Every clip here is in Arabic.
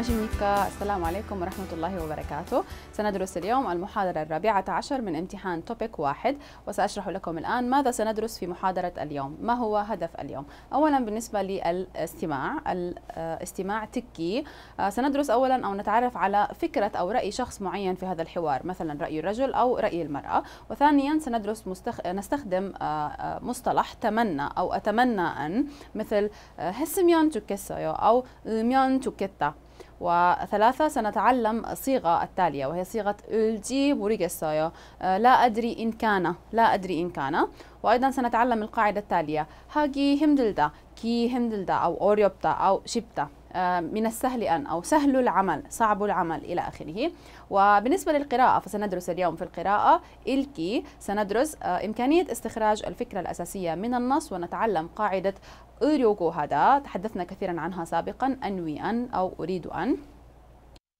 ناجميكا السلام عليكم ورحمة الله وبركاته سندرس اليوم المحاضرة الرابعة عشر من امتحان توبيك واحد وسأشرح لكم الآن ماذا سندرس في محاضرة اليوم ما هو هدف اليوم أولا بالنسبة للاستماع الاستماع تكي آه، سندرس أولا أو نتعرف على فكرة أو رأي شخص معين في هذا الحوار مثلا رأي الرجل أو رأي المرأة وثانيا سندرس مستخ... نستخدم آه، آه، مصطلح تمنى أو أتمنى أن مثل هسميان تكسيو أو ميان تكتا وثلاثة سنتعلم الصيغة التالية وهي صيغة الجي بوريجسايا آه، لا أدري إن كان لا أدري إن كان وأيضا سنتعلم القاعدة التالية هاجي همدلدا كي همدلدا أو أوريوبتا أو شبتا آه، من السهل أن أو سهل العمل صعب العمل إلى آخره وبالنسبة للقراءة فسندرس اليوم في القراءة الكي سندرس آه، إمكانية استخراج الفكرة الأساسية من النص ونتعلم قاعدة 의료고하다 تحدثنا كثيرا عنها سابقا أنوي أن أو أريد أن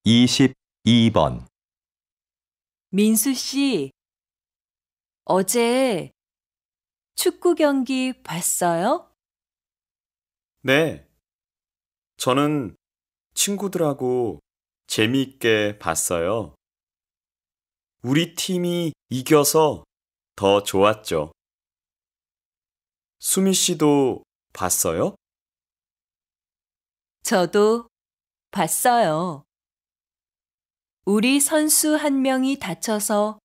22번 민수 씨, 어제 축구 경기 봤어요? 네. 저는 친구들하고 재미있게 봤어요. 우리 팀이 이겨서 더 좋았죠. 수미 씨도 봤어요? 저도 봤어요. 우리 선수 한 명이 다쳐서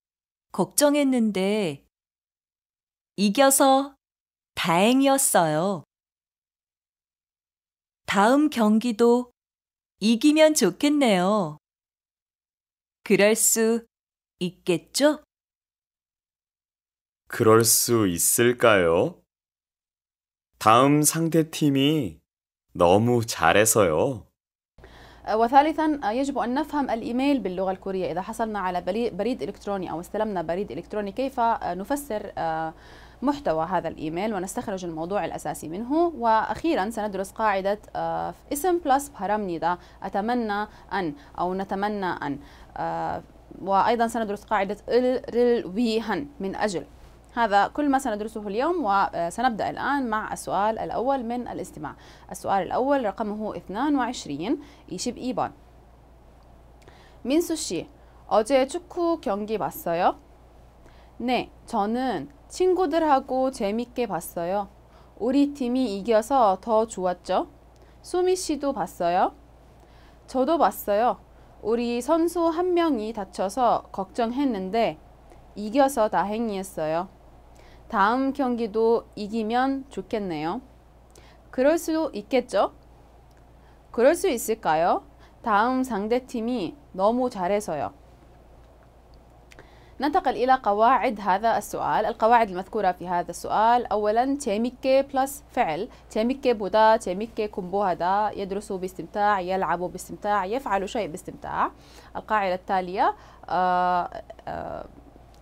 걱정했는데 이겨서 다행이었어요. 다음 경기도 이기면 좋겠네요. 그럴 수 있겠죠? 그럴 수 있을까요? 다음 팀이 너무 잘해서요. أه، وثالثا أه، يجب أن نفهم الإيميل باللغة الكورية إذا حصلنا على بريد إلكتروني أو استلمنا بريد إلكتروني كيف أه، نفسر محتوى هذا الإيميل ونستخرج الموضوع الأساسي منه وأخيرا سندرس قاعدة اسم بلس بارامنيدا أتمنى أن أو نتمنى أن وأيضا سندرس قاعدة ال ريل وي هن من أجل هذا كل ما سندرسه اليوم وسنبدأ الآن مع السؤال الأول من الاستماع السؤال الأول رقمه 22 22번 민수 씨, 어제 축구 경기 봤어요? 네, 저는 친구들하고 재밌게 봤어요. 우리 팀이 이겨서 더 좋았죠? 수미 씨도 봤어요? 저도 봤어요. 우리 선수 한 명이 다쳐서 걱정했는데 이겨서 다행이었어요. 다음 경기도 이기면 좋겠네요. 그럴 수 있겠죠? 그럴 수 있을까요? 다음 상대팀이 너무 잘해서요. ننتقل إلى قواعد هذا السؤال القواعد المذكورة في هذا السؤال أولا تيميكي بلس فعل تيميكي بودا تيميكي كومبو هذا يدرس باستمتاع يلعب باستمتاع يفعل شيء باستمتاع القاعدة التالية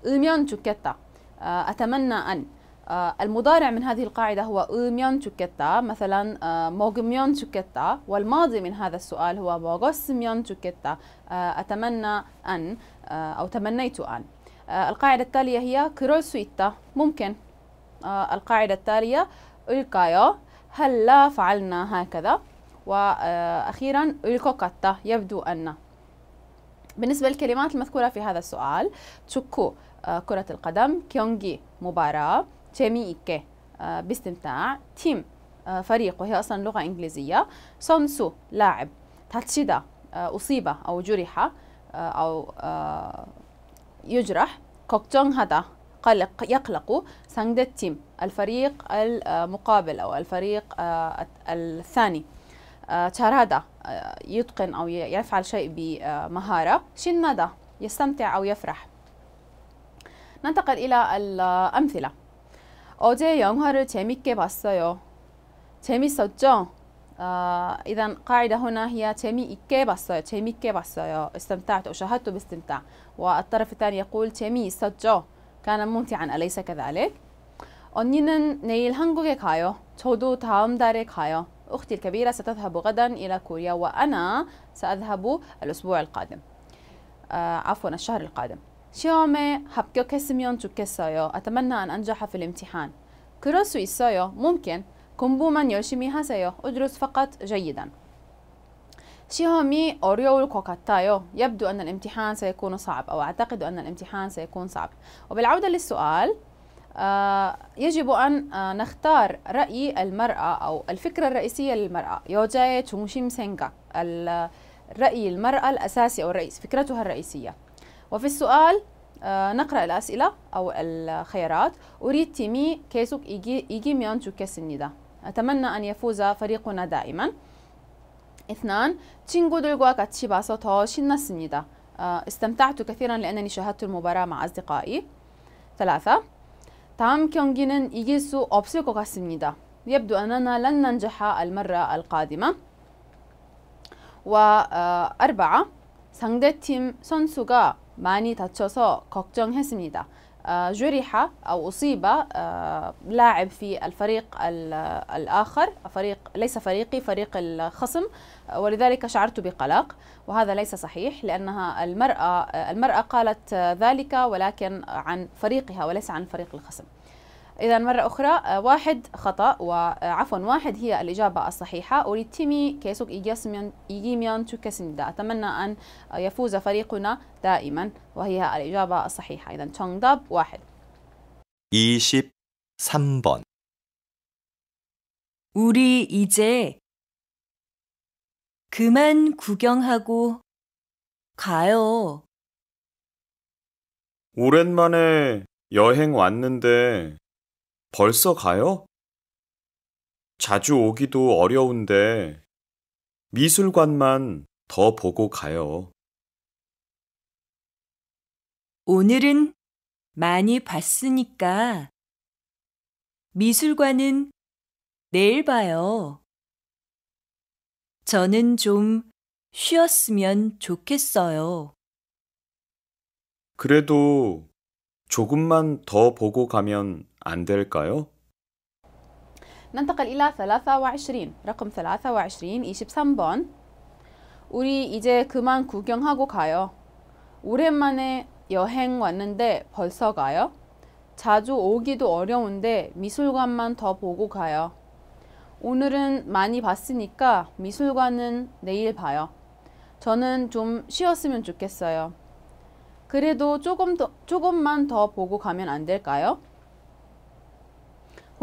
으면 좋겠다 آه، أتمنى أن آه، المضارع من هذه القاعدة هو ميون تشوكيتا مثلا آه، موغميون تشوكيتا والماضي من هذا السؤال هو موغوس ميون تشوكيتا أتمنى أن أو تمنيت أن القاعدة التالية هي كروسويتا ممكن القاعدة التالية الكايو لا فعلنا هكذا وأخيرا الكوكاتا يبدو أن بالنسبة للكلمات المذكورة في هذا السؤال تشكو آه، كرة القدم كيونجي مباراة تشيمي إيكي آه، باستمتاع تيم آه، فريق وهي أصلا لغة إنجليزية سونسو لاعب تاتشيدا أصيب أو جرح أو يجرح كوكتون هذا قلق يقلق سانجدت تيم الفريق المقابل أو الفريق الثاني تشارادا يتقن أو يفعل شيء بمهارة شنادا يستمتع أو يفرح ننتقل إلى الأمثلة 어제 영화를 재밌게 봤어요. 재밌었죠? آه إذا قاعدة هنا هي 재미있게 봤어요. 재밌게 봤어요. استمتعت أو شاهدت باستمتاع. والطرف الثاني يقول 재미있었죠. كان ممتعا أليس كذلك؟ 언니는 내일 한국에 가요. 저도 다음 달에 가요. أختي الكبيرة ستذهب غدا إلى كوريا وأنا سأذهب الأسبوع القادم. عفوا الشهر القادم. 시험에 합격했으면 좋겠어요. 아타만나 안 أنجح في الامتحان. 그럴 수 있어요. ممكن. 공부만 열심히 하세요. ادرس فقط جيدا. 시험이 어려울 것 같아요. يبدو أن الامتحان سيكون صعب أو أعتقد أن الامتحان سيكون صعب. وبالعودة للسؤال يجب أن نختار رأي المرأة أو الفكرة الرئيسية للمرأة. 여자의 تشونشيم سينغا. الرأي المرأة الأساسي أو الرئيس فكرتها الرئيسية. وفي السؤال آه، نقرأ الأسئلة أو الخيارات أريد تيمي كيسوك إيجي, إيجي ميانجو كيس أتمنى أن يفوز فريقنا دائما اثنان 친구들과 كاتشي باسو تو 신났습니다 آه، استمتعت كثيرا لأنني شاهدت المباراة مع أصدقائي ثلاثة 다음 경기는 이길 수 없을 것 같습니다 يبدو أننا لن ننجح المرة القادمة وأربعة 상대팀 선수가 많이 다쳐서 걱정했습니다. جرح أو أصيب لاعب في الفريق الآخر فريق ليس فريقي فريق الخصم ولذلك شعرت بقلق وهذا ليس صحيح لأنها المرأة المرأة قالت ذلك ولكن عن فريقها وليس عن فريق الخصم إذا مرة أخرى آه، واحد خطأ وعفوا آه، واحد هي الإجابة الصحيحة تيمي كيسوك إيجيميان كسندا أتمنى أن آه، يفوز فريقنا دائما وهي الإجابة الصحيحة إذا داب واحد 23번 우리 이제 그만 구경하고 가요. 오랜만에 여행 왔는데 벌써 가요? 자주 오기도 어려운데 미술관만 더 보고 가요. 오늘은 많이 봤으니까 미술관은 내일 봐요. 저는 좀 쉬었으면 좋겠어요. 그래도 조금만 더 보고 가면 안 될까요? ننتقل 23 ر ق 23 23번 우리 이제 그만 구경하고 가요. 오랜만에 여행 왔는데 벌써 가요? 자주 오기도 어려운데 미술관만 더 보고 가요. 오늘은 많이 봤으니까 미술관은 내일 봐요. 저는 좀 쉬었으면 좋겠어요. 그래도 조금 더, 조금만 더 보고 가면 안 될까요?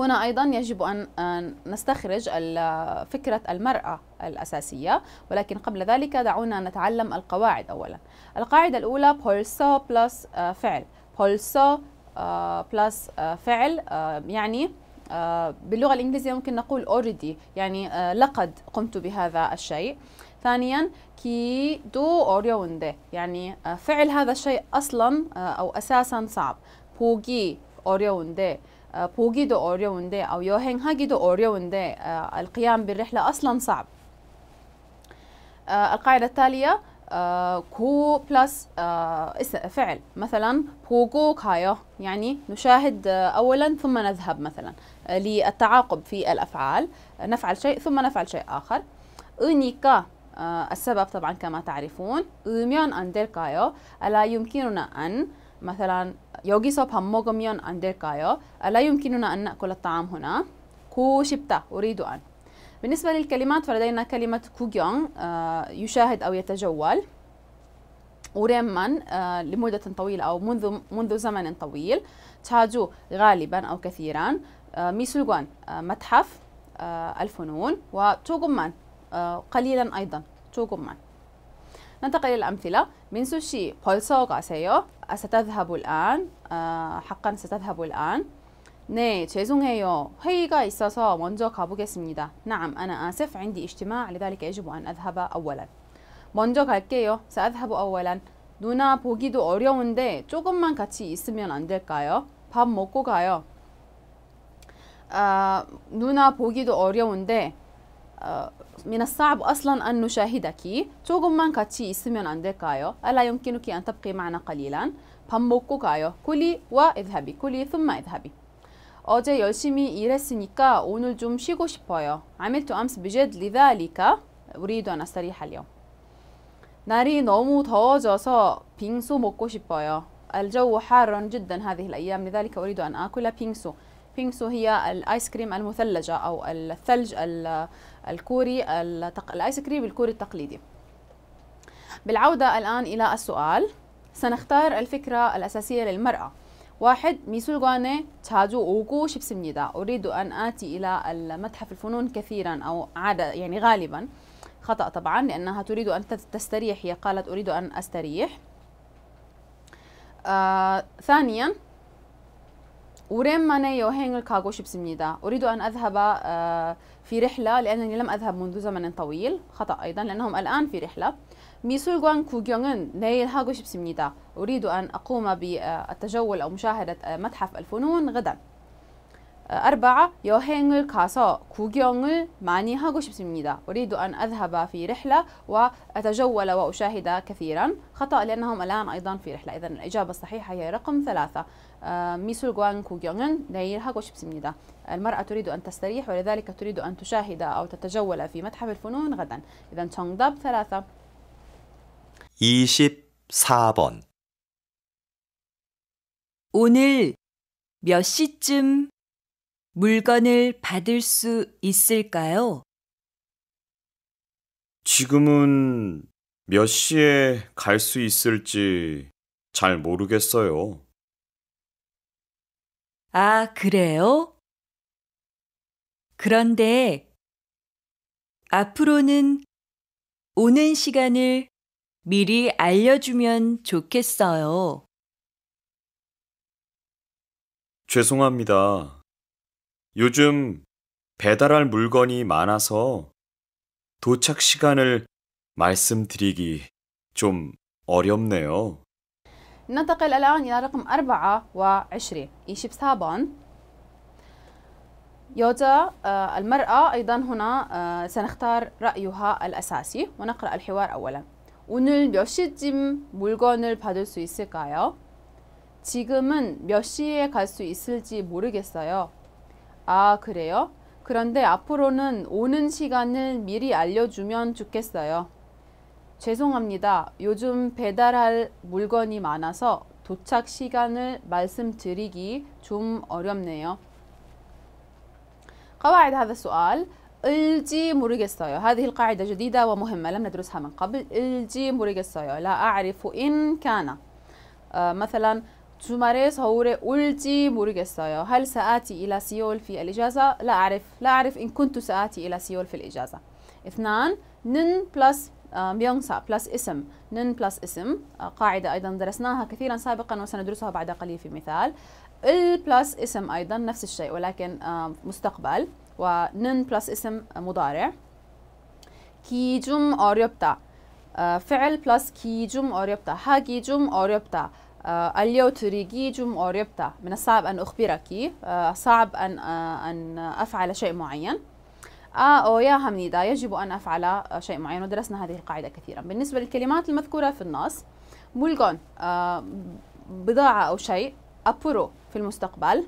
هنا أيضا يجب أن نستخرج فكرة المرأة الأساسية ولكن قبل ذلك دعونا نتعلم القواعد أولا القاعدة الأولى بولسو بلس آه، فعل بولسو بلس آه، آه، فعل يعني باللغة الإنجليزية ممكن نقول already يعني لقد قمت بهذا الشيء ثانيا كي دو أوريوندي يعني فعل هذا الشيء أصلا أو أساسا صعب بوغي أوريوندي 보기도 어려운데 여행하기도 어려운데 القيام بالرحلة أصلا صعب آه، القاعدة التالية آه، كو بلس آه، فعل مثلا بوغو كايو يعني نشاهد أولا ثم نذهب مثلا للتعاقب في الأفعال نفعل شيء ثم نفعل شيء آخر أنيكا السبب طبعا كما تعرفون أميون أندر كايو ألا يمكننا أن مثلا 여기서 밥 먹으면 안 될까요? لا يمكننا أن نأكل الطعام هنا شبتا أريد أن بالنسبة للكلمات فلدينا كلمة كوغيونغ آه، يشاهد أو يتجول وريمان آه، لمدة طويلة أو منذ منذ زمن طويل تاجو غالبا أو كثيرا آه، ميسوغوان متحف الفنون وتوغمان قليلا أيضا توغمان ننتقل إلى الأمثلة من سوشي 벌써 가세요 ستذهب الآن حقا ستذهب الآن 네, 죄송해요. 회의가 있어서 먼저 가보겠습니다. نعم, أنا آسف. عندي اجتماع لذلك يجب أن أذهب أولا. 먼저 갈게요. سأذهب أولا. 누나 보기도 어려운데 조금만 같이 있으면 안 될까요? 밥 먹고 가요. 아, 누나 보기도 어려운데 من الصعب أصلا أن نشاهدك 조금 만 كاتشي 있으면 안 ألا يمكنك أن تبقي معنا قليلا? بامبوكو كايو 가요. كلي واذهبي. كلي ثم اذهبي. اوجي يوشيمي ايرسنيكا اونول جوم 쉬고 싶어요. عملت أمس بجد لذلك أريد أن أستريح اليوم. ناري نومو 더워져서 بينسو موكو 싶어요. الجو حار جدا هذه الأيام لذلك أريد أن آكل بينسو بينكسو هي الايس كريم المثلجه او الثلج الكوري الايس كريم الكوري التقليدي بالعوده الان الى السؤال سنختار الفكره الاساسيه للمراه واحد ميسولغاني تشاجو اوكو شيبسيميدا أريد أن آتي إلى متحف الفنون كثيرا أو عادة يعني غالبا خطأ طبعا لأنها تريد أن تستريح هي قالت أريد أن أستريح آه ثانيا 오랜만에 여행을 가고 싶습니다. 우리도 안 أذهب آه، في رحلة لأنني لم أذهب منذ زمن طويل خطأ أيضا لأنهم الآن في رحلة 미술관 구경은 내일 하고 싶습니다. أريد أن أقوم بالتجول آه، أو مشاهدة آه، متحف الفنون غدا أربعة 여행을 가서 구경을 많이 하고 싶습니다. أريد أن أذهب في رحلة وأتجول وأشاهد كثيرا خطأ لأنهم الآن أيضا في رحلة إذا الإجابة الصحيحة هي رقم ثلاثة آه، ميسول جوان 구경은 내일 하고 싶습니다. المرأة تريد أن تستريح ولذلك تريد أن تشاهد أو تتجول في متحف الفنون غدا. إذا 정답 ثلاثة 24번 오늘 몇 시쯤 물건을 받을 수 있을까요? 지금은 몇 시에 갈 수 있을지 잘 모르겠어요. 아, 그래요? 그런데 앞으로는 오는 시간을 미리 알려주면 좋겠어요. 죄송합니다. 요즘 배달할 물건이 많아서 도착 시간을 말씀드리기 좀 어렵네요. ننتقل الآن إلى رقم 24 27 يوجا المرأة أيضا هنا سنختار رأيها الأساسي ونقرأ الحوار أولا 오늘 몇 시쯤 물건을 받을 수 있을까요? 지금은 몇 시에 갈 수 있을지 모르겠어요. 아, 그래요? 그런데 앞으로는 오는 시간을 미리 알려주면 좋겠어요. 죄송합니다. 요즘 배달할 물건이 많아서 도착 시간을 말씀드리기 좀 어렵네요. قواعد هذا السؤال الجي 모르겠어요. هذه القاعدة جديدة ومهمة لم ندرسها من قبل. الجي 모르겠어요. لا أعرف إن كان. مثلا 주말에 서울에 올지 모르겠어요. هل سآتي إلى سيول في الإجازة؟ لا أعرف لا أعرف إن كنت سآتي إلى سيول في الإجازة اثنان نن بلس بيونسا آه، بلس اسم نن بلس اسم آه، قاعدة أيضا درسناها كثيرا سابقا وسندرسها بعد قليل في مثال ال بلس اسم أيضا نفس الشيء ولكن آه، مستقبل ونن بلس اسم مضارع كي جم أوريبتا فعل بلس كي جم أوريبتا جم أوريبتا آه، اليو جم أوريبتا من الصعب أن أخبرك آه، صعب أن آه، أن أفعل شيء معين آ أو يا همنيدا يجب أن أفعل شيء معين ودرسنا هذه القاعدة كثيرا بالنسبة للكلمات المذكورة في النص مولغون بضاعة أو شيء أبورو في المستقبل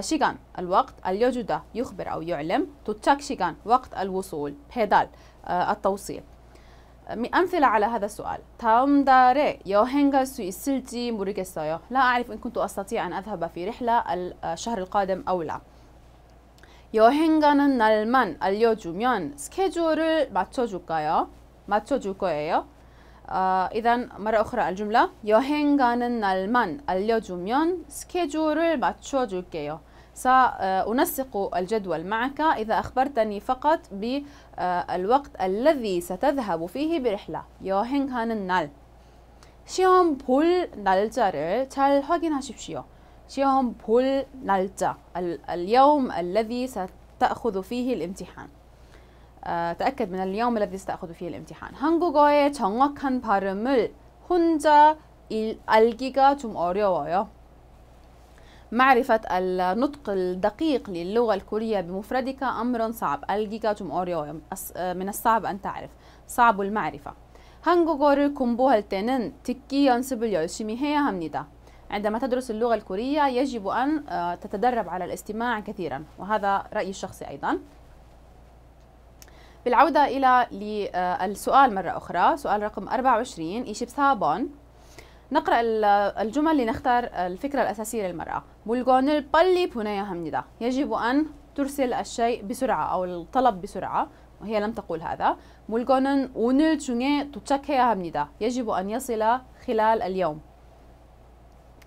شيغان الوقت اليوجودا يخبر أو يعلم توتشاك شيغان وقت الوصول بيدال التوصيل أمثلة على هذا السؤال 다음 달에 여행 갈 있을지 모르겠어요 لا أعرف إن كنت أستطيع أن أذهب في رحلة آه، الشهر القادم أو لا 여행 가는 날만 알려주면 스케줄을 맞춰줄까요? 맞춰줄 거예요 آه إذا مرة أخرى الجملة 여행 가는 날만 알려주면 스케줄을 맞춰줄게요 سأنسق الجدول معك إذا أخبرتني فقط ب آه، الوقت الذي ستذهب فيه برحلة 여행하는 날 시험 볼 날짜를 잘 확인하십시오. 시험 볼 날짜 اليوم الذي ستأخذ فيه الامتحان آه، تأكد من اليوم الذي ستأخذ فيه الامتحان 한국어의 정확한 발음을 혼자 일, 알기가 좀 어려워요. معرفة النطق الدقيق للغة الكورية بمفردك أمر صعب الجيجا أوريو من الصعب أن تعرف صعب المعرفة 한국어를 공부할 때는 듣기 연습을 열심히 해야 합니다. عندما تدرس اللغة الكورية يجب أن آه، تتدرب على الاستماع كثيرا وهذا رأيي الشخصي أيضا بالعودة إلى آه، السؤال مرة أخرى سؤال رقم 24 24 نقرأ الجمل لنختار الفكرة الأساسية للمرأة بولغون البالي بنايا همندا يجب أن ترسل الشيء بسرعة أو الطلب بسرعة وهي لم تقول هذا 물건은 오늘 중에 도착해야 합니다 يجب أن يصل خلال اليوم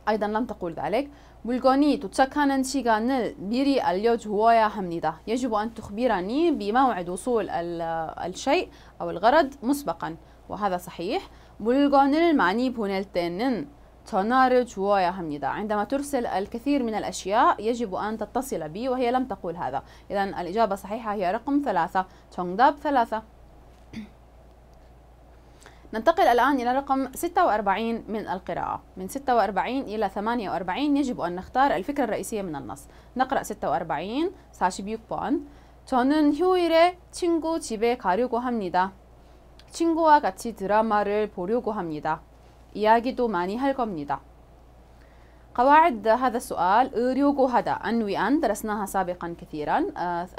أيضا لم تقول ذلك 물건이 도착하는 시간을 미리 알려주어야 합니다 يجب أن تخبرني بموعد وصول الشيء أو الغرض مسبقا وهذا صحيح 물건을 많이 보낼 때는 전화를 주어야 합니다 عندما ترسل الكثير من الأشياء يجب أن تتصل بي وهي لم تقول هذا إذا الإجابة الصحيحة هي رقم ثلاثة 정답 ثلاثة ننتقل الآن إلى رقم 46 من القراءة من 46 إلى 48 يجب أن نختار الفكرة الرئيسية من النص نقرأ 46 46번 저는 휴일에 친구 집에 가려고 합니다 친구와 같이 드라마를 보려고 합니다. 이야기도 많이 할 겁니다. قواعد هذا السؤال ريوغو هذا أنويان درسناها سابقا كثيرا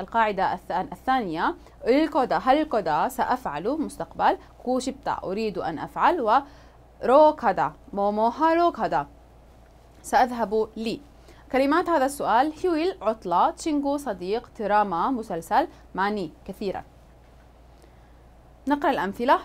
القاعدة الثانية الكودا هل الكودا سأفعل مستقبل كوشبتا أريد أن أفعل و روك هذا مومو هاروك هذا سأذهب لي كلمات هذا السؤال هيويل عطلة تشينغو صديق تراما مسلسل ماني كثيرا نقرأ الأمثلة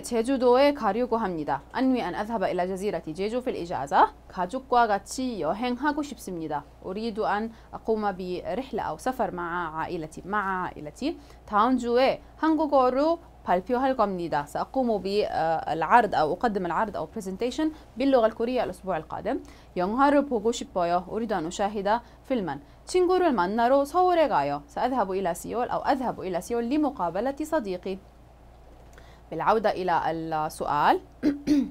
تشيجو دوي 가려고 합니다. أنوي أن أذهب إلى جزيرة جيجو في الإجازة. 가족과 같이 여행하고 싶습니다. أريد أن أقوم برحلة أو سفر مع عائلتي. مع عائلتي. 다음 주에 한국어로 발표할 겁니다. سأقوم بالعرض آه، أو أقدم العرض أو presentation باللغة الكورية الأسبوع القادم. 영화를 보고 싶어요. أريد أن أشاهد فيلما. 친구를 만나러 서울에 가요. سأذهب إلى سيول أو أذهب إلى سيول لمقابلة صديقي. بالعودة إلى السؤال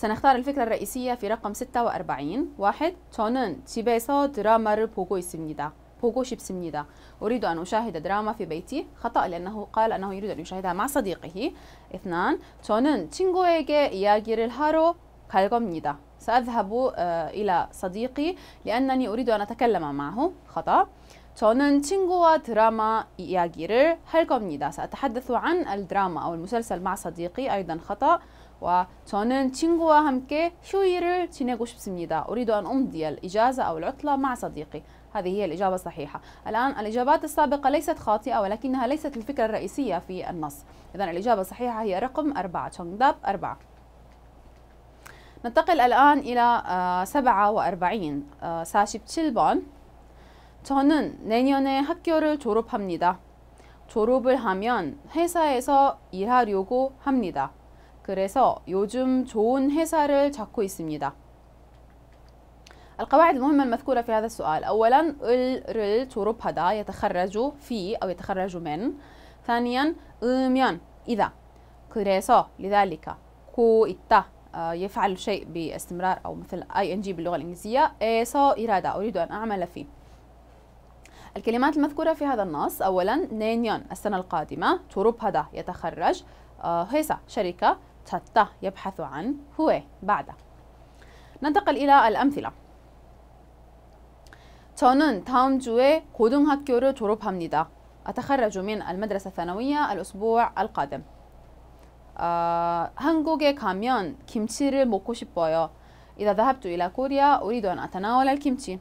سنختار الفكرة الرئيسية في رقم 46 واحد 저는 집에서 드라마를 보고 있습니다 보고 싶습니다 أريد أن أشاهد دراما في بيتي خطأ لأنه قال أنه يريد أن يشاهدها مع صديقه اثنان 저는 친구에게 이야기를 하러 갈 겁니다 سأذهب آه، إلى صديقي لأنني أريد أن أتكلم معه خطأ 저는 친구와 드라마 이야기를 할 겁니다. سأتحدث عن الدراما أو المسلسل مع صديقي أيضا خطأ و저는 친구와 함께 휴일을 지내고 싶습니다. أريد أن أمضي الإجازة أو العطلة مع صديقي. هذه هي الإجابة الصحيحة الآن الإجابات السابقة ليست خاطئة ولكنها ليست الفكرة الرئيسية في النص إذا الإجابة الصحيحة هي رقم أربعة تشونغداب أربعة ننتقل الآن إلى 47 ساشيب ساشب تشيلبون 저는 내년에 학교를 졸업합니다. 졸업을 하면 회사에서 일하려고 합니다. 그래서 요즘 좋은 회사를 찾고 있습니다. القواعد المهمة المذكورة في هذا السؤال أولا ال 졸업하다 يتخرج في أو يتخرج من ثانيا 으면 إذا 그래서 لذلك 고 있다 آه، يفعل شيء باستمرار أو مثل ing باللغة الإنجليزية إيسا إرادة أريد أن أعمل فيه الكلمات المذكورة في هذا النص أولا نينيون السنة القادمة هذا يتخرج آه، هيسا شركة تتا يبحث عن هو بعد ننتقل إلى الأمثلة 저는 다음 주에 고등학교를 졸업합니다. أتخرج من المدرسة الثانوية الأسبوع القادم. 어, 한국에 가면 김치를 먹고 싶어요. إذا ذهبت إلى كوريا أريد أن أتناول الكيمتشي.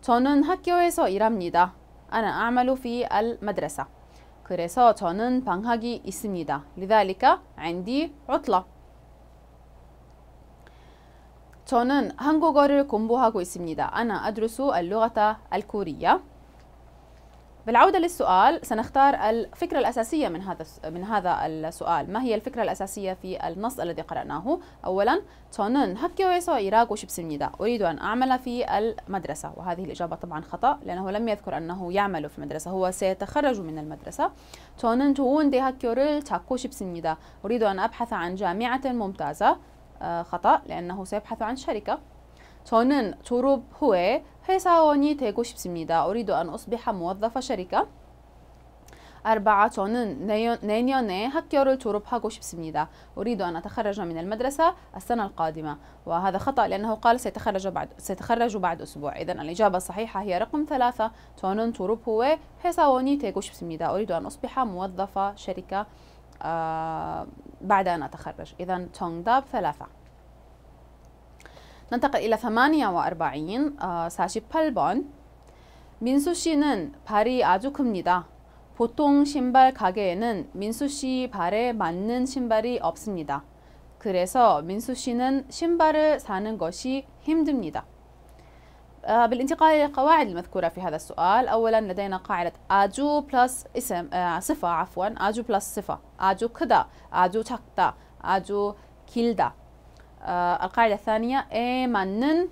저는 학교에서 일합니다. أنا أعمل في المدرسة. 그래서 저는 방학이 있습니다. لذلك عندي عطلة. 저는 한국어를 공부하고 있습니다. أنا أدرس اللغة الكورية. بالعودة للسؤال سنختار الفكرة الأساسية من هذا من هذا السؤال ما هي الفكرة الأساسية في النص الذي قرأناه أولا تونن 저는 학교에서 إيراغو شبسنيدا أريد أن أعمل في المدرسة وهذه الإجابة طبعا خطأ لأنه لم يذكر أنه يعمل في المدرسة هو سيتخرج من المدرسة تونن دي 좋은 ريل تاكو شبسنيدا أريد أن أبحث عن جامعة ممتازة آه، خطأ لأنه سيبحث عن شركة تونن توروب هو 회사원이 되고 싶습니다. أريد 안 어스비하 모아다파 샤리카. أربعة 저는 내년에 학교를 졸업하고 싶습니다. أريد أن أتخرج من المدرسة السنة القادمة وهذا خطأ لأنه قال سيتخرج بعد سيتخرج بعد أسبوع إذا الإجابة الصحيحة هي رقم ثلاثة 저는 졸업 후에 회사원이 되고 싶습니다. أريد أن أصبح موظفة شركة بعد أن أتخرج إذا 정답 ثلاثة ننتقل إلى 48 어, 48번 민수 씨는 발이 아주 큽니다. 보통 신발 가게에는 민수 씨 발에 맞는 신발이 없습니다. 그래서 민수 씨는 신발을 사는 것이 힘듭니다. بالانتقال إلى القواعد المذكورة في هذا السؤال أولا لدينا قاعدة 아주 plus اسم 아, صفة عفوا 아주 plus صفة 아주 크다 아주 작다 아주 길다 آه، القاعدة الثانية اي مانن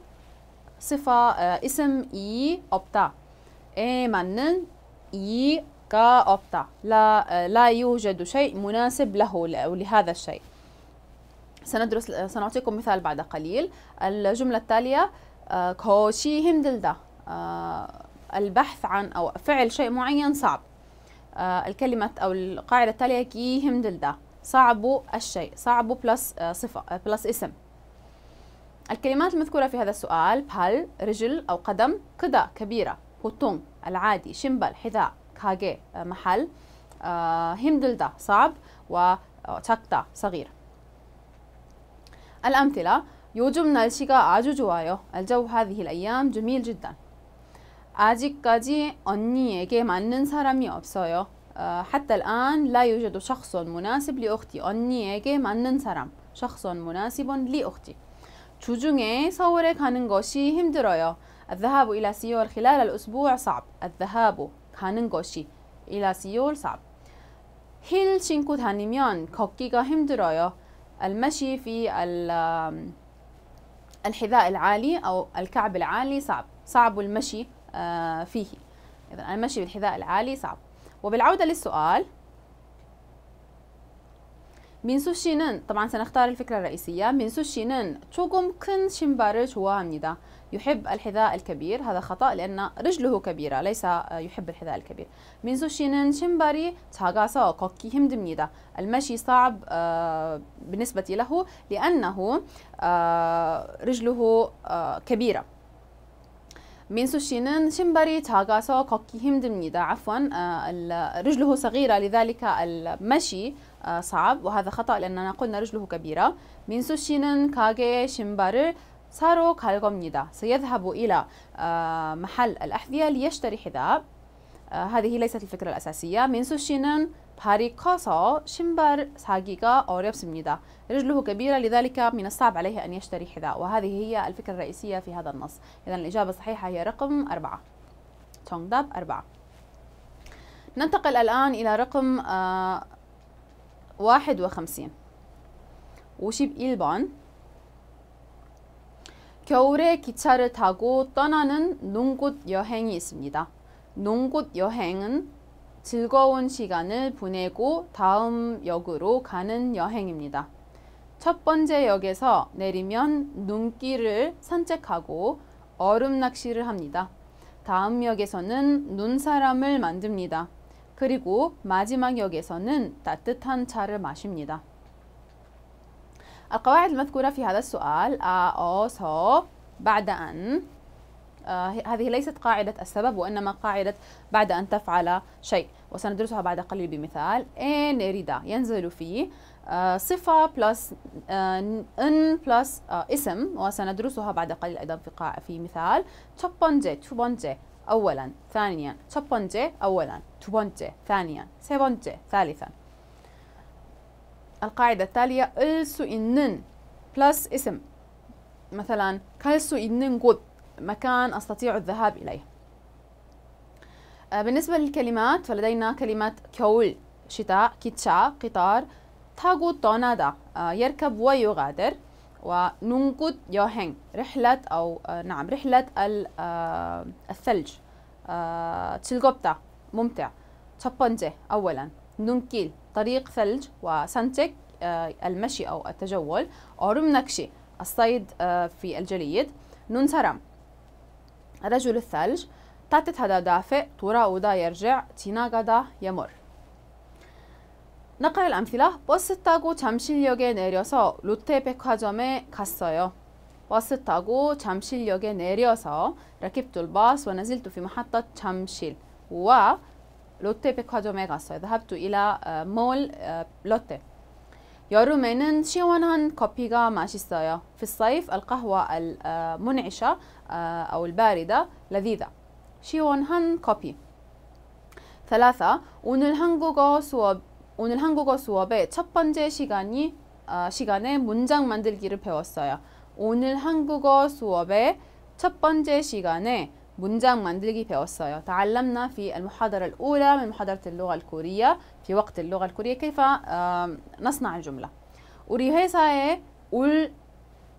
صفة آه، اسم إي أوبتا مانن إي اوبتا لا آه، لا يوجد شيء مناسب له لهذا الشيء سندرس سنعطيكم مثال بعد قليل الجملة التالية كوشي هندلدا البحث عن أو فعل شيء معين صعب الكلمة أو القاعدة التالية كي هندلدا صعب الشيء صعب بلس آه، صفة بلس آه، اسم الكلمات المذكورة في هذا السؤال بال رجل أو قدم قدا كبيرة هوتون العادي شمبل حذاء كاجي آه، محل هيمدلدا صعب وتاكتا صغير الأمثلة يوجم نالشيكا 아주 جوايو الجو هذه الأيام جميل جدا. 아직까지 언니에게 맞는 사람이 없어요. آه، حتى الآن لا يوجد شخص مناسب لأختي 언니에게 맞는 사람 شخص مناسب لأختي 주중에 서울에 가는 것이 힘들어요 الذهاب إلى سيول خلال الأسبوع صعب الذهاب 가는 것이 إلى سيول صعب 힐 신고 다니면 걷기가 힘들어요 المشي في الحذاء العالي أو الكعب العالي صعب صعب المشي آه، فيه إذا المشي بالحذاء العالي صعب وبالعودة للسؤال طبعا سنختار الفكرة الرئيسية 민수 씨는 조금 큰 신발을 좋아합니다 يحب الحذاء الكبير هذا خطأ لأن رجله كبيرة ليس يحب الحذاء الكبير 민수 씨는 신발이 작아서 걷기 힘듭니다 المشي صعب آه، بالنسبة له لأنه آه، رجله آه، كبيرة 민수 씨는 신발이 작아서 걷기 힘듭니다 아픈 رجله صغيرة لذلك المشي آه، صعب وهذا خطأ لأننا قلنا رجله كبيرة 민수 씨는 가게 신발을 사러 갈 겁니다 سيذهب إلى آه، محل الأحذية ليشتري حذاء آه، هذه ليست الفكرة الأساسية 민수 씨는 발이 커서 신발 사기가 어렵습니다. رجله كبيرة لذلك من الصعب عليه أن يشتري حذاء وهذه هي الفكرة الرئيسية في هذا النص إذا الإجابة الصحيحة هي رقم أربعة 정답 أربعة ننتقل الآن إلى رقم آه واحد وخمسين 오십 일번 겨울에 기차를 타고 떠나는 농곳 여행이 있습니다. 농곳 여행은 즐거운 시간을 보내고 다음 역으로 가는 여행입니다. 첫 번째 역에서 내리면 눈길을 산책하고 얼음 낚시를 합니다. 다음 역에서는 눈사람을 만듭니다. 그리고 마지막 역에서는 따뜻한 차를 마십니다. القواعد المذكورة في هذا السؤال أ أ ص بعد أن هذه ليست قاعدة السبب وإنما قاعدة بعد أن تفعل شيء وسندرسها بعد قليل بمثال ان ردا ينزل فيه آه، صفة بلس آه، ان بلس آه، اسم وسندرسها بعد قليل أيضا في في مثال توبونجي توبونجي أولا ثانيا توبونجي أولا توبونجي ثانيا سيبونجي ثالثا القاعدة التالية السو انن بلس اسم مثلا كالسو انن 있는 مكان أستطيع الذهاب إليه آه، بالنسبة للكلمات فلدينا كلمة كول شتاء كيتشا قطار تاغو تونادا آه، يركب ويغادر وننقد يوهين رحلة أو آه، نعم رحلة الثلج 즐겁다 ممتع 첫 أولا نونكيل طريق ثلج وسانتك المشي أو التجول أورم نكشي الصيد في الجليد نون رجل الثلج تاتت هذا دافع تورا ودا يرجع تينا غدا يمر نقل الأمثلة بوست تاغو تامشيل يوغي نيريوسو لوتي بيكواجومي غاسويو بوست تاغو تامشيل يوغي نيريوسو ركبت الباص ونزلت في محطة تامشيل و لوتي بيكواجومي غاسويو ذهبت إلى مول لوتي 여름에는 시원한 커피가 맛있어요. في الصيف القهوة المنعشة أو الباردة لذيذة. 시원한 커피. 3. 오늘 한국어 수업 오늘 한국어 수업의 첫 번째 시간이 어, 시간에 문장 만들기를 배웠어요. 오늘 한국어 수업의 첫 번째 시간에 문장 만들기 배웠어요. ت ع ل م في المحاضرة الأولى من محاضرة اللغة الكورية في وقت اللغة الكورية كيف نصنع الجملة. 우리 회사에 올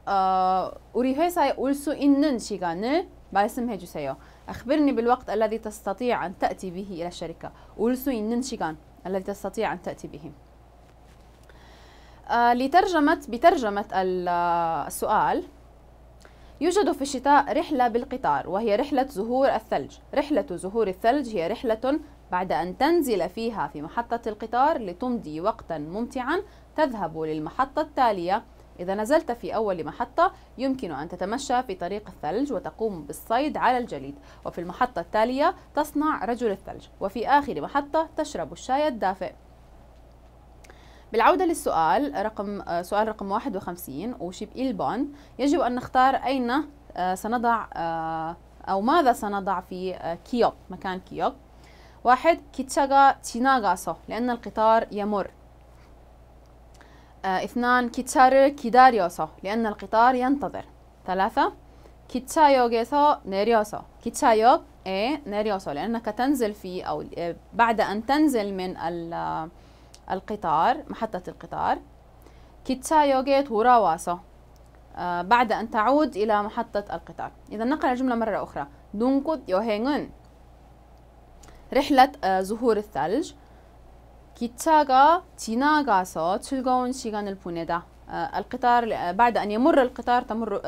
어, 우리 회사에 올 수 있는 시간을 말씀해 주세요. أخبرني بالوقت الذي تستطيع أن تأتي به إلى الشركة ولسوين ننشيغان الذي تستطيع أن تأتي به آه لترجمة بترجمة آه، السؤال يوجد في الشتاء رحلة بالقطار وهي رحلة زهور الثلج رحلة زهور الثلج هي رحلة بعد أن تنزل فيها في محطة القطار لتمضي وقتا ممتعا تذهب للمحطة التالية إذا نزلت في أول محطة يمكن أن تتمشى في طريق الثلج وتقوم بالصيد على الجليد وفي المحطة التالية تصنع رجل الثلج وفي آخر محطة تشرب الشاي الدافئ بالعودة للسؤال رقم آه، سؤال رقم 51 وشيب إيلبون يجب أن نختار أين آه، سنضع آه، أو ماذا سنضع في كيوك مكان كيوك واحد كيتشاغا تشيناغاسو لأن القطار يمر آه، اثنان كيتشارر كيداريوسو لأن القطار ينتظر ثلاثة كيتشايوغيسو نيريوسو كيتشايوغ اي نيريوسو لأنك تنزل في أو آه، بعد أن تنزل من آه، القطار محطة القطار كيتشايوغي توراواسو بعد أن تعود إلى محطة القطار إذا نقرأ الجملة مرة أخرى دونكود يوهينغن رحلة زهور الثلج 기차가 지나가서 즐거운 시간을 보내다. القطار بعد أن يمر القطار تمر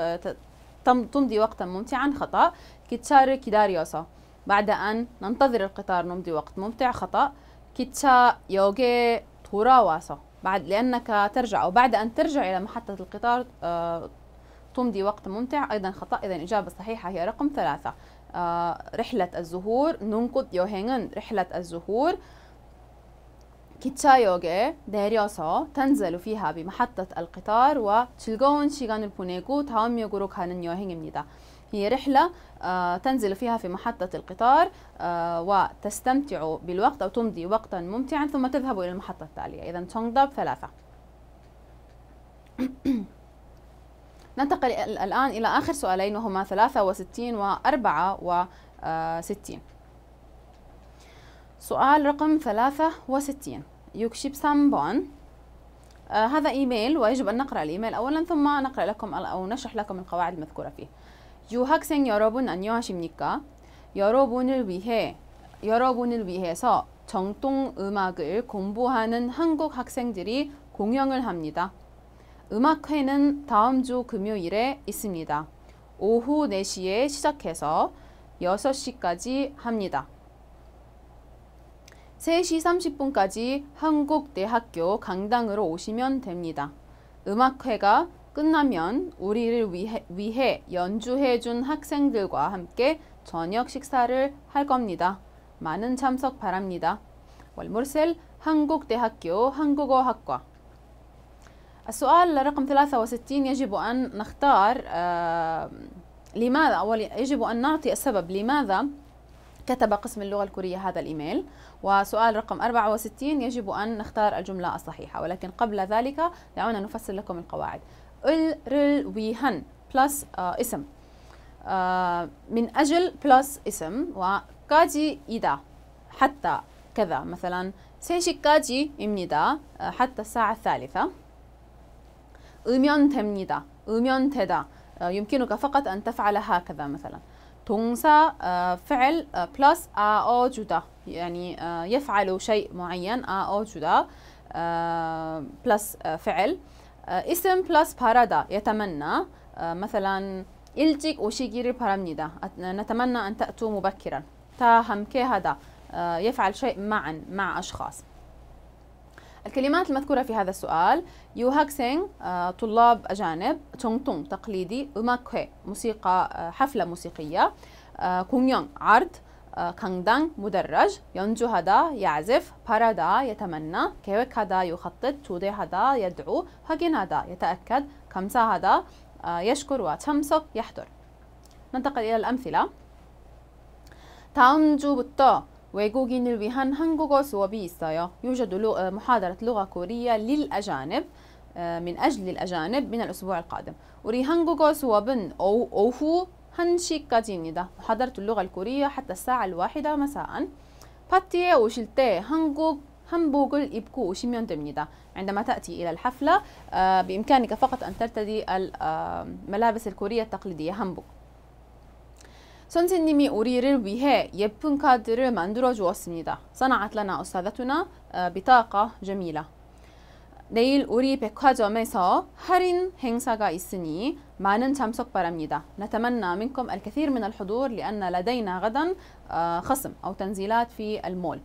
تمضي وقتا ممتعا خطأ. كيتشار 기다려서 بعد أن ننتظر القطار نمضي وقت ممتع خطأ. كيتشا يوغي 돌아와서 بعد لأنك ترجع أو بعد أن ترجع إلى محطة القطار تمضي وقت ممتع أيضا خطأ إذا الإجابة الصحيحة هي رقم ثلاثة رحلة الزهور ننقض يوهينغن رحلة الزهور 기차역에 내려서 탄젤로 피하 بمحطة 와 즐거운 시간을 보내고 다음 역으로 가는 여행입니다. هي رحلة تنزل فيها في محطة القطار وتستمتع بالوقت أو تمضي وقتا ممتعا ثم تذهب إلى المحطة التالية إذا تونغداب ثلاثة ننتقل الآن إلى آخر سؤالين وهما 63 و 64 سؤال رقم 63 يكشف سامبون آه هذا ايميل ويجب ان نقرا الايميل اولا ثم نقرا لكم او نشرح لكم القواعد المذكوره فيه. 유학생 여러분 안녕하십니까? 여러분을 위해 여러분을 위해서 정통 음악을 공부하는 한국 학생들이 공연을 합니다. 음악회는 다음 주 금요일에 있습니다. 오후 4시에 시작해서 6시까지 합니다. 3시 30분까지 한국대학교 강당으로 오시면 됩니다. 음악회가 끝나면 우리를 위해, 위해 연주해준 학생들과 함께 저녁 식사를 할 겁니다. 많은 참석 바랍니다. والمرسل 한국대학교 한국어학과 السؤال رقم 63 يجب أن نختار آه لماذا أو يجب أن نعطي السبب لماذا كتب قسم اللغة الكورية هذا الإيميل وسؤال رقم 64 يجب أن نختار الجملة الصحيحة ولكن قبل ذلك دعونا نفسر لكم القواعد ال رل وي هن بلس آه، اسم آه، من أجل بلس اسم وكاجي إذا حتى كذا مثلا سيشي كاجي إمنيدا آه، حتى الساعة الثالثة إميون تمنيدا إميون تدا يمكنك فقط أن تفعل هكذا مثلا تونسا فعل بلس آو جودا يعني آه، يفعل شيء معين آ أوجد بلس فعل آه، اسم بلس بارادا يتمنى آه، مثلا إلتيك 오시기를 바랍니다 نتمنى أن تأتوا مبكرا تا همكي هذا يفعل شيء معا مع أشخاص الكلمات المذكورة في هذا السؤال يو هاكسينغ طلاب أجانب تونغ تقليدي أماكوي موسيقى حفلة موسيقية كونيونغ عرض 강당 مدرج 연주하다 يعزف باردا يتمنى كيوك يخطط تودي يدعو هاجين يتأكد كمسا يشكر وتمسك يحضر ننتقل إلى الأمثلة 다음 주부터 외국인을 위한 한국어 수업이 있어요. يوجد محاضرة لغة كورية للأجانب من أجل الأجانب من الأسبوع القادم. 우리 한국어 수업은 오후 한시까지입니다. 시까지입니다 حضرت اللغة الكورية حتى الساعة الواحدة 파티에 오실 때 한국 한복을 입고 오시면 됩니다. عندما تأتي إلى الحفلة آه، بإمكانك فقط أن ترتدي الملابس آه، الكورية التقليدية هامبوك 선생님이 우리를 위해 예쁜 카드를 만들어 주었습니다. صنعت لنا أستاذتنا آه، بطاقة جميلة. 내일 우리 백화점에서 할인 행사가 있으니 많은 참석 바랍니다. نتمنى منكم الكثير من الحضور لأن لدينا غدا آه، خصم أو تنزيلات في المول.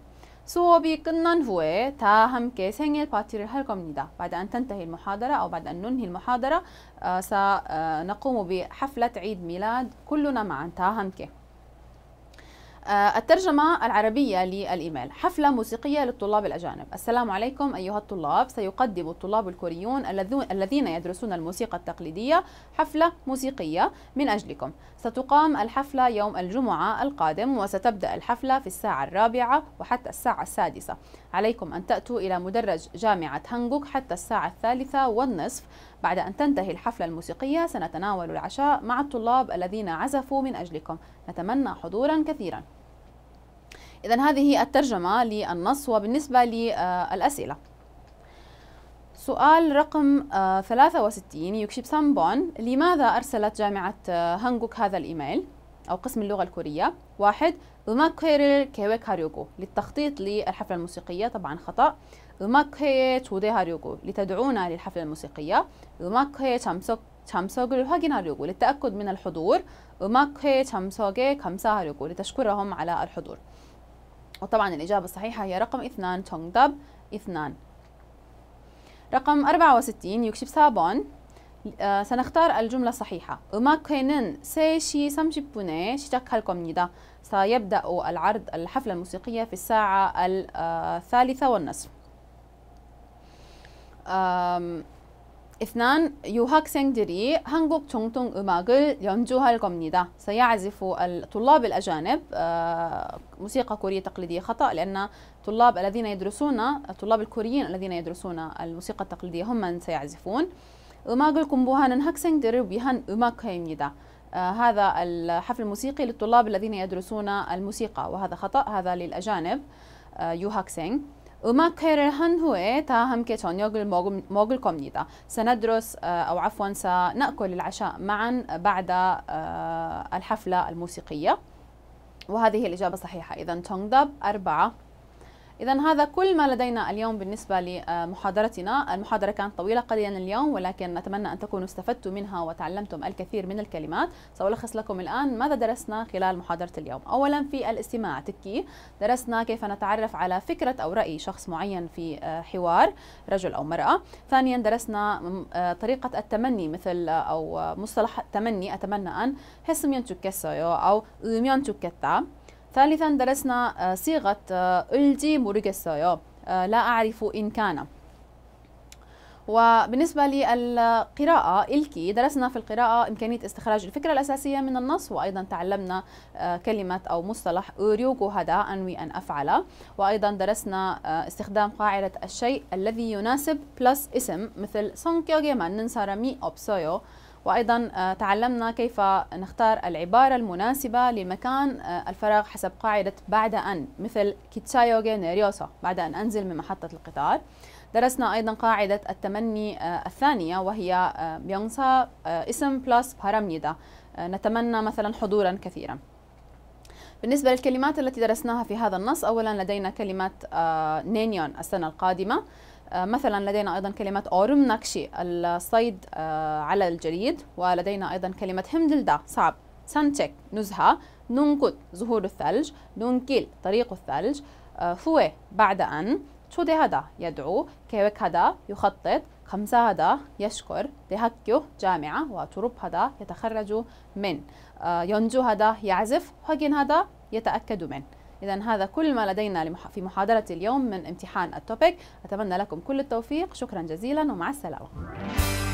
수업이 끝난 후에 다 함께 생일 파티를 할 겁니다. بعد أن تنتهي المحاضرة أو بعد أن ننهي المحاضرة آه، سنقوم آه، بحفلة عيد ميلاد كلنا معا 다 함께. آه، الترجمة العربية للإيميل حفلة موسيقية للطلاب الأجانب السلام عليكم أيها الطلاب سيقدم الطلاب الكوريون الذين يدرسون الموسيقى التقليدية حفلة موسيقية من أجلكم ستقام الحفلة يوم الجمعة القادم وستبدأ الحفلة في الساعة الرابعة وحتى الساعة السادسة عليكم أن تأتوا إلى مدرج جامعة هانجوك حتى الساعة الثالثة والنصف بعد أن تنتهي الحفلة الموسيقية سنتناول العشاء مع الطلاب الذين عزفوا من أجلكم نتمنى حضورا كثيرا إذا هذه الترجمة للنص وبالنسبة للأسئلة سؤال رقم 63 يكشبسام سامبون لماذا أرسلت جامعة هانغوك هذا الإيميل أو قسم اللغة الكورية واحد للتخطيط للحفلة الموسيقية طبعا خطأ 음악회에 초대하려고 لتدعونا للحفلة الموسيقية 음악회에 참석 참석을 확인하려고 للتأكد من الحضور 음악회 참석에 감사하려고 لتشكرهم على الحضور وطبعا الإجابة الصحيحة هي رقم 2 정답 2 رقم 64 يكشف سابون آه سنختار الجملة الصحيحة 음악회는 3시 30분에 시작할 겁니다 سيبدأ العرض الحفلة الموسيقية في الساعة الثالثة والنصف اثنان 유학생들이 한국 정통 음악을 연주할 겁니다. سيعزف الطلاب الأجانب موسيقى كورية تقليدية خطأ لأن الطلاب الذين يدرسون الطلاب الكوريين الذين يدرسون الموسيقى التقليدية هم من سيعزفون. 음악을 공부하는 학생들을 위한 음악회입니다. هذا الحفل الموسيقي للطلاب الذين يدرسون الموسيقى وهذا خطأ هذا للأجانب يوهاك سينج 음악회를 한 후에 다 함께 저녁을 먹음, 먹을 겁니다. سندرس أو عفوا سنأكل العشاء معا بعد الحفلة الموسيقية وهذه الإجابة صحيحة إذا تنضب أربعة إذا هذا كل ما لدينا اليوم بالنسبة لمحاضرتنا المحاضرة كانت طويلة قليلا اليوم ولكن أتمنى أن تكونوا استفدتوا منها وتعلمتم الكثير من الكلمات سألخص لكم الآن ماذا درسنا خلال محاضرة اليوم أولا في الاستماع تكي درسنا كيف نتعرف على فكرة أو رأي شخص معين في آه، حوار رجل أو مرأة ثانيا درسنا آه، طريقة التمني مثل آه، أو مصطلح تمني أتمنى أن هسميون تكسيو أو ميون تكتا ثالثا درسنا آه، صيغة آه، الجي 모르겠어요 آه، لا أعرف إن كان وبالنسبة للقراءة الكي درسنا في القراءة إمكانية استخراج الفكرة الأساسية من النص وأيضا تعلمنا كلمة أو مصطلح أريوكو هذا أنوي أن أفعل وأيضا درسنا استخدام قاعدة الشيء الذي يناسب بلس اسم مثل 성격에 맞는 사람이 없어요 وأيضا آه، تعلمنا كيف نختار العبارة المناسبة لمكان آه، الفراغ حسب قاعدة بعد أن مثل كيتشايوغي نيريوسا بعد أن أنزل من محطة القطار درسنا أيضا قاعدة التمني آه، الثانية وهي بيونسا اسم بلس بارامنيدا نتمنى مثلا حضورا كثيرا بالنسبة للكلمات التي درسناها في هذا النص أولا لدينا كلمة نينيون السنة القادمة آه، مثلا لدينا أيضا كلمة أورم نكشي الصيد آه، على الجليد ولدينا أيضا كلمة همدلدا صعب سانتشيك نزهة نونكوت ظهور الثلج نونكيل طريق الثلج آه، فوي بعد أن هذا يدعو كيوك هذا يخطط هذا يشكر 대학교 جامعة هذا يتخرج من هذا يعزف هذا يتأكد من إذا هذا كل ما لدينا في محاضرة اليوم من امتحان التوبيك أتمنى لكم كل التوفيق شكرا جزيلا ومع السلامة